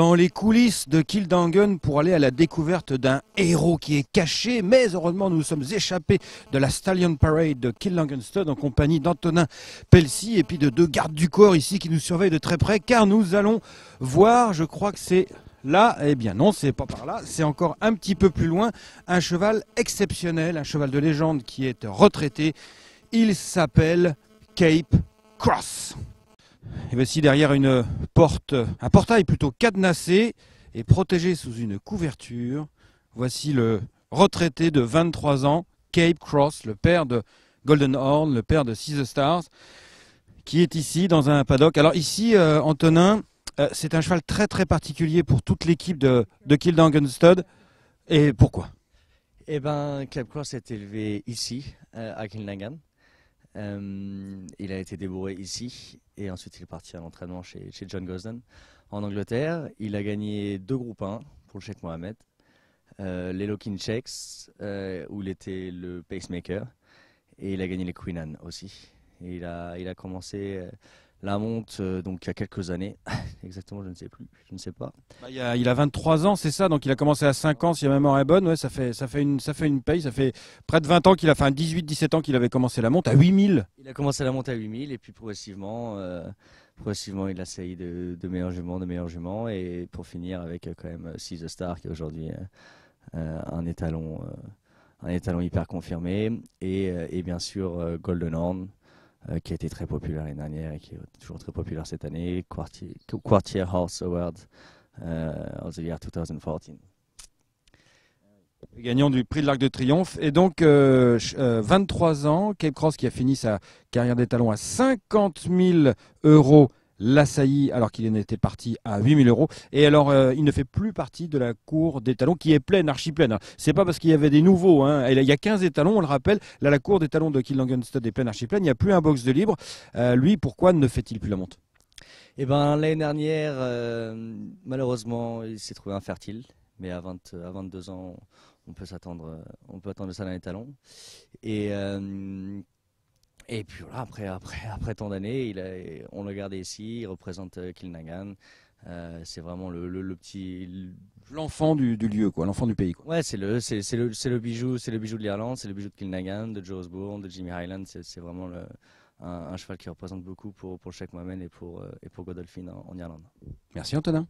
dans les coulisses de Kildangen pour aller à la découverte d'un héros qui est caché. Mais heureusement, nous sommes échappés de la Stallion Parade de Stud en compagnie d'Antonin Pelsi et puis de deux gardes du corps ici qui nous surveillent de très près car nous allons voir, je crois que c'est Là, et eh bien non, c'est pas par là, c'est encore un petit peu plus loin. Un cheval exceptionnel, un cheval de légende qui est retraité. Il s'appelle Cape Cross. Et voici derrière une porte, un portail plutôt cadenassé et protégé sous une couverture. Voici le retraité de 23 ans, Cape Cross, le père de Golden Horn, le père de Six Stars, qui est ici dans un paddock. Alors ici, euh, Antonin, euh, c'est un cheval très très particulier pour toute l'équipe de, Kildangan Stud. Et pourquoi Eh bien, Cape Cross est élevé ici, euh, à Kildangan. Euh, il a été débourré ici et ensuite il est parti à l'entraînement chez, John Gosden en Angleterre. Il a gagné deux groupes 1 pour le Cheikh Mohamed, euh, les Locking Checks euh, où il était le pacemaker et il a gagné les Queen Anne aussi. Et il a, il a commencé la monte donc il y a quelques années. exactement, je ne sais plus, je ne sais pas. Bah, il, a, 23 ans, c'est ça, donc il a commencé à 5 ans, si ma mémoire est bonne, ouais, ça, fait, ça, fait une, ça fait une paye, ça fait près de 20 ans qu'il a, enfin 18-17 ans qu'il avait commencé la monte à 8000. Il a commencé la monte à 8000 et puis progressivement, euh, progressivement il a sailli de, meilleurs juments, de meilleurs juments, et pour finir avec euh, quand même Six the Star qui est aujourd'hui euh, un étalon. un étalon hyper confirmé et, et bien sûr Golden Horn euh, qui a été très populaire l'année dernière et qui est toujours très populaire cette année, Quartier, Quartier Horse Award, of the Year 2014 gagnant du prix de l'Arc de Triomphe. Et donc, 23 euh, euh, ans, Cape Cross qui a fini sa carrière d'étalon à 50 000 euros l'assailli alors qu'il en était parti à 8000 euros. Et alors, euh, il ne fait plus partie de la cour des talons qui est pleine, archi pleine. C'est pas parce qu'il y avait des nouveaux. Hein. Il y a 15 étalons, on le rappelle. Là, la cour des talons de Killangenstead est pleine, archi pleine. Il n'y a plus un box de libre. Euh, lui, pourquoi ne fait-il plus la monte Eh bien l'année dernière, euh, malheureusement, il s'est trouvé infertile. Mais à, 22 ans, on peut s'attendre, on peut attendre ça dans les talons. Et et puis voilà, après, après, après tant d'années, on le garde ici, il représente euh, Kilnagan. Euh, c'est vraiment le, petit l'enfant du, lieu quoi l'enfant du pays quoi. ouais c'est le c'est le le bijou c'est le bijou de l'Irlande c'est le bijou de Kilnagan de Joesbourne de Jimmy Highland c'est vraiment un, cheval qui représente beaucoup pour pour Sheikh Mohamed et pour euh, et pour Godolphin en, en Irlande merci Antonin